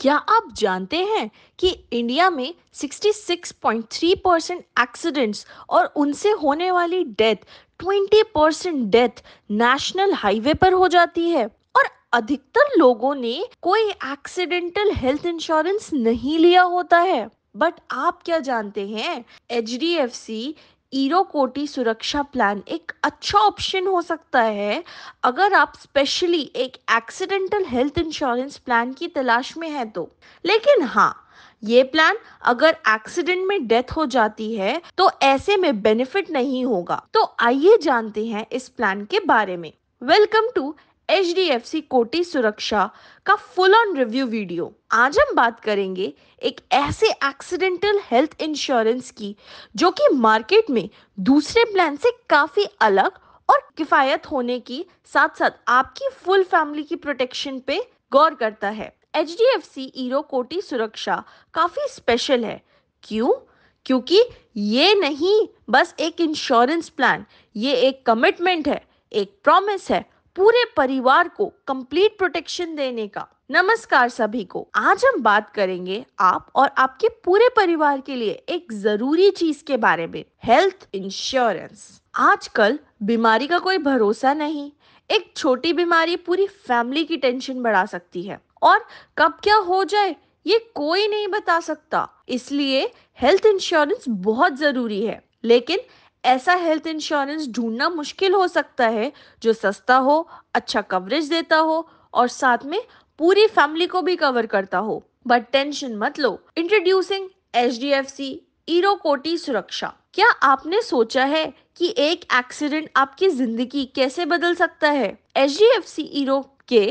क्या आप जानते हैं कि इंडिया में 66.3 परसेंट एक्सीडेंट्स और उनसे होने वाली death 20 percent death national highway पर हो जाती है और अधिकतर लोगों ने कोई एक्सीडेंटल हेल्थ इंश्योरेंस नहीं लिया होता है बट आप क्या जानते हैं एच डी एफ सी ईरोकोटी सुरक्षा प्लान एक अच्छा ऑप्शन हो सकता है अगर आप स्पेशली एक एक्सीडेंटल हेल्थ इंश्योरेंस प्लान की तलाश में हैं तो लेकिन हाँ ये प्लान अगर एक्सीडेंट में डेथ हो जाती है तो ऐसे में बेनिफिट नहीं होगा तो आइए जानते हैं इस प्लान के बारे में welcome to H D F C Koti Suraksha का फुल ऑन रिव्यू वीडियो आज हम बात करेंगे एक ऐसे एक्सीडेंटल हेल्थ इंश्योरेंस की जो कि मार्केट में दूसरे प्लान से काफी अलग और किफायत होने की साथ साथ आपकी फुल फैमिली की प्रोटेक्शन पे गौर करता है H D F C ERGO Koti Suraksha काफी स्पेशल है क्यों क्योंकि ये नहीं बस एक इंश्योरेंस प्लान ये एक कमिटमेंट है एक प्रॉमिस है पूरे परिवार को कंप्लीट प्रोटेक्शन देने का नमस्कार सभी को आज हम बात करेंगे आप और आपके पूरे परिवार के लिए एक जरूरी चीज के बारे में हेल्थ इंश्योरेंस आजकल बीमारी का कोई भरोसा नहीं एक छोटी बीमारी पूरी फैमिली की टेंशन बढ़ा सकती है और कब क्या हो जाए ये कोई नहीं बता सकता इसलिए हेल्थ इंश्योरेंस बहुत जरूरी है लेकिन ऐसा हेल्थ इंश्योरेंस ढूंढना मुश्किल हो सकता है जो सस्ता हो अच्छा कवरेज देता हो और साथ में पूरी फैमिली को भी कवर करता हो बट टेंशन मत लो introducing H D F C ERGO Suraksha क्या आपने सोचा है कि एक एक्सीडेंट आपकी जिंदगी कैसे बदल सकता है H D F C ERGO के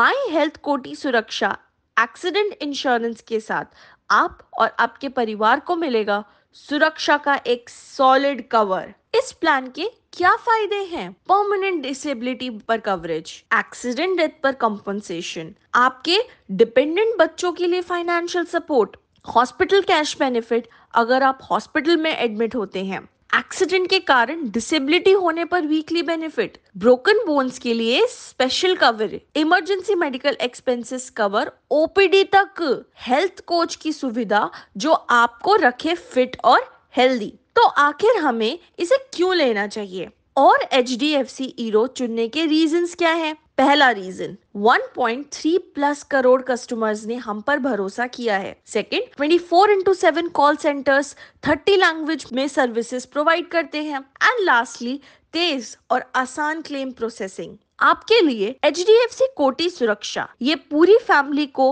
माई हेल्थ कोटी सुरक्षा एक्सीडेंट इंश्योरेंस के साथ आप और आपके परिवार को मिलेगा सुरक्षा का एक सॉलिड कवर इस प्लान के क्या फायदे हैं परमानेंट डिसेबिलिटी पर कवरेज एक्सीडेंट डेथ पर कंपनसेशन आपके डिपेंडेंट बच्चों के लिए financial support hospital cash benefit अगर आप हॉस्पिटल में एडमिट होते हैं एक्सीडेंट के कारण डिसेबिलिटी होने पर वीकली बेनिफिट ब्रोकन बोन्स के लिए special cover emergency medical expenses cover OPD तक हेल्थ कोच की सुविधा जो आपको रखे फिट और हेल्दी तो आखिर हमें इसे क्यों लेना चाहिए और एच डी एफ सी चुनने के रीजन क्या है पहला रीजन 1.3 प्लस करोड़ कस्टमर्स ने हम पर भरोसा किया है second 24 four into seven call centres 30 language में सर्विसेज प्रोवाइड करते हैं एंड लास्टली तेज और आसान क्लेम प्रोसेसिंग आपके लिए H D F C Koti सुरक्षा ये पूरी फैमिली को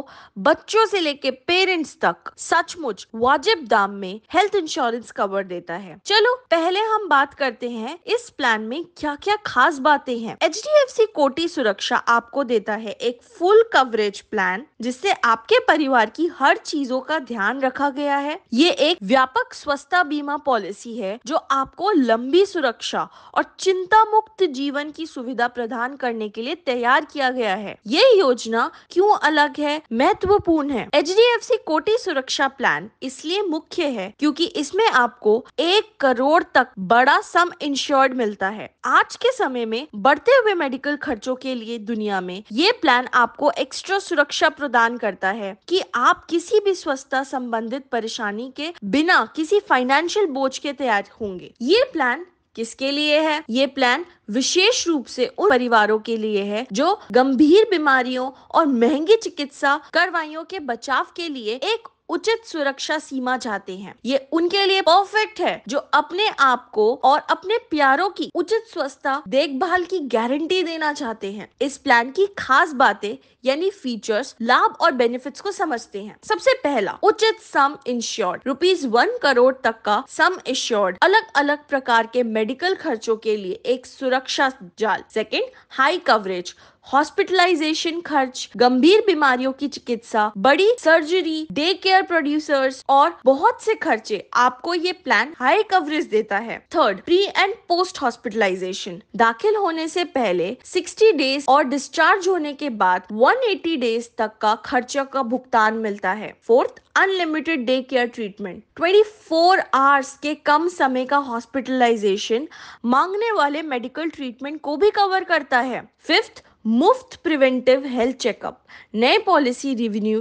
बच्चों से लेके पेरेंट्स तक सचमुच वाजिब दाम में हेल्थ इंश्योरेंस कवर देता है चलो पहले हम बात करते हैं इस प्लान में क्या क्या खास बातें हैं H D F C Koti सुरक्षा सुरक्षा आपको देता है एक फुल कवरेज प्लान जिससे आपके परिवार की हर चीजों का ध्यान रखा गया है ये एक व्यापक स्वास्थ्य बीमा पॉलिसी है जो आपको लंबी सुरक्षा और चिंता मुक्त जीवन की सुविधा प्रदान करने के लिए तैयार किया गया है ये योजना क्यों अलग है महत्वपूर्ण है H D F C Koti Suraksha plan इसलिए मुख्य है क्योंकि इसमें आपको एक करोड़ तक बड़ा सम इंश्योर्ड मिलता है आज के समय में बढ़ते हुए मेडिकल खर्चों के लिए लिए दुनिया में ये प्लान आपको एक्स्ट्रा सुरक्षा प्रदान करता है कि आप किसी भी स्वस्थता संबंधित परेशानी के बिना किसी फाइनेंशियल बोझ के तैयार होंगे ये प्लान किसके लिए है ये प्लान विशेष रूप से उन परिवारों के लिए है जो गंभीर बीमारियों और महंगी चिकित्सा कार्रवाइयों के बचाव के लिए एक उचित सुरक्षा सीमा चाहते हैं ये उनके लिए परफेक्ट है जो अपने आप को और अपने प्यारों की उचित स्वस्थता देखभाल की गारंटी देना चाहते हैं इस प्लान की खास बातें यानी फीचर्स लाभ और बेनिफिट्स को समझते हैं सबसे पहला उचित sum insured rupees one crore तक का सम इंश्योर्ड अलग अलग प्रकार के मेडिकल खर्चों के लिए एक सुरक्षा जाल सेकेंड हाई कवरेज हॉस्पिटलाइजेशन खर्च गंभीर बीमारियों की चिकित्सा बड़ी सर्जरी डे केयर प्रोड्यूसर्स और बहुत से खर्चे आपको ये प्लान हाई कवरेज देता है third pre and post hospitalisation दाखिल होने से पहले 60 डेज और डिस्चार्ज होने के बाद 180 डेज तक का खर्चा का भुगतान मिलता है fourth unlimited day care treatment 24 hours के कम समय का हॉस्पिटलाइजेशन मांगने वाले मेडिकल ट्रीटमेंट को भी कवर करता है फिफ्थ मुफ्त प्रिवेंटिव हेल्थ चेकअप नए पॉलिसी रिव्यू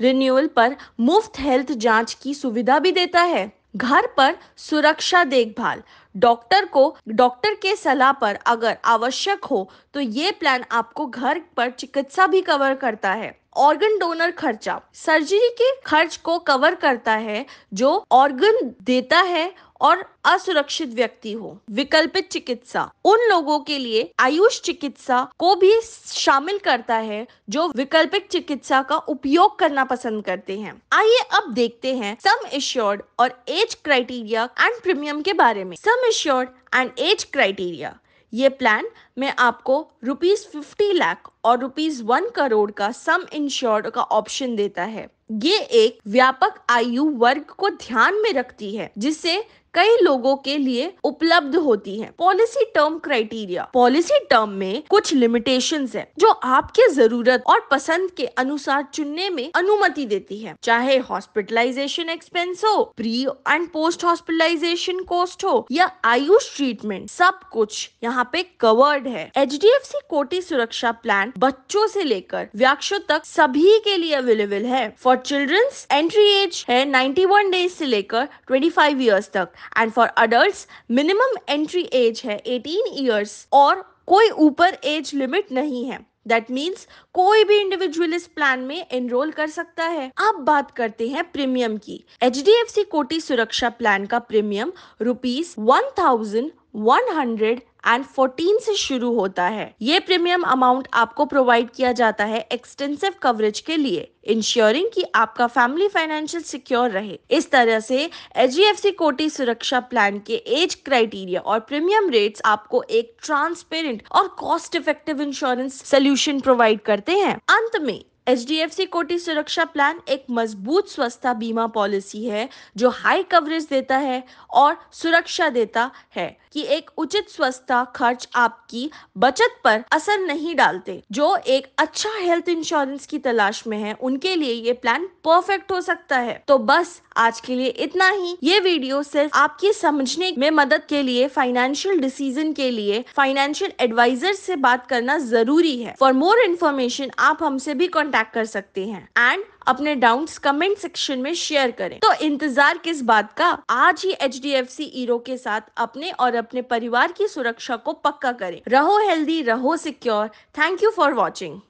रिन्यूअल पर मुफ्त हेल्थ जांच की सुविधा भी देता है घर पर सुरक्षा देखभाल डॉक्टर को डॉक्टर के सलाह पर अगर आवश्यक हो तो ये प्लान आपको घर पर चिकित्सा भी कवर करता है ऑर्गन डोनर खर्चा सर्जरी के खर्च को कवर करता है जो ऑर्गन देता है और असुरक्षित व्यक्ति हो विकल्पित चिकित्सा उन लोगों के लिए आयुष चिकित्सा को भी शामिल करता है जो विकल्पित चिकित्सा का उपयोग करना पसंद करते हैं आइए अब देखते हैं सम इश्योर्ड और एज क्राइटेरिया एंड प्रीमियम के बारे में sum insured and age criteria ये प्लान में आपको रुपीज़ फिफ्टी लाख और रुपीज़ वन करोड़ का सम इंश्योर्ड का ऑप्शन देता है ये एक व्यापक आयु वर्ग को ध्यान में रखती है जिससे कई लोगों के लिए उपलब्ध होती है policy term criteria policy term में कुछ लिमिटेशन है जो आपके जरूरत और पसंद के अनुसार चुनने में अनुमति देती है चाहे हॉस्पिटलाइजेशन एक्सपेंस हो pre and post hospitalisation cost हो या आयुष ट्रीटमेंट सब कुछ यहाँ पे कवर्ड है H D F C Koti Suraksha plan बच्चों से लेकर व्याक्षों तक सभी के लिए अवेलेबल है फॉर चिल्ड्रंस एंट्री एज है 91 डेज से लेकर 25 इयर्स तक and for adult minimum entry age है एटीन ईयर्स और कोई ऊपर एज लिमिट नहीं है दैट मीन्स कोई भी इंडिविजुअल इस प्लान में एनरोल कर सकता है अब बात करते हैं प्रीमियम की H D F C Koti Suraksha plan का premium rupees one thousand one hundred and fourteen से शुरू होता है ये प्रीमियम अमाउंट आपको प्रोवाइड किया जाता है एक्सटेंसिव कवरेज के लिए इंश्योरिंग कि आपका फैमिली फाइनेंशियल सिक्योर रहे इस तरह से एच कोटी सुरक्षा प्लान के एज क्राइटेरिया और प्रीमियम रेट्स आपको एक ट्रांसपेरेंट और cost effective insurance solution provide करते हैं अंत में एच डी कोटी सुरक्षा प्लान एक मजबूत स्वास्थ्य बीमा पॉलिसी है जो हाई कवरेज देता है और सुरक्षा देता है कि एक उचित स्वास्थ्य खर्च आपकी बचत पर असर नहीं डालते जो एक अच्छा हेल्थ इंश्योरेंस की तलाश में है उनके लिए ये प्लान परफेक्ट हो सकता है तो बस आज के लिए इतना ही ये वीडियो सिर्फ आपके समझने में मदद के लिए फाइनेंशियल डिसीजन के लिए फाइनेंशियल एडवाइजर से बात करना जरूरी है फॉर मोर इन्फॉर्मेशन आप हमसे भी कॉन्टेक्ट कर सकते हैं एंड अपने डाउट्स कमेंट सेक्शन में शेयर करें तो इंतजार किस बात का आज ही H D F C ERGO के साथ अपने और अपने परिवार की सुरक्षा को पक्का करें रहो हेल्दी रहो secure thank you for watching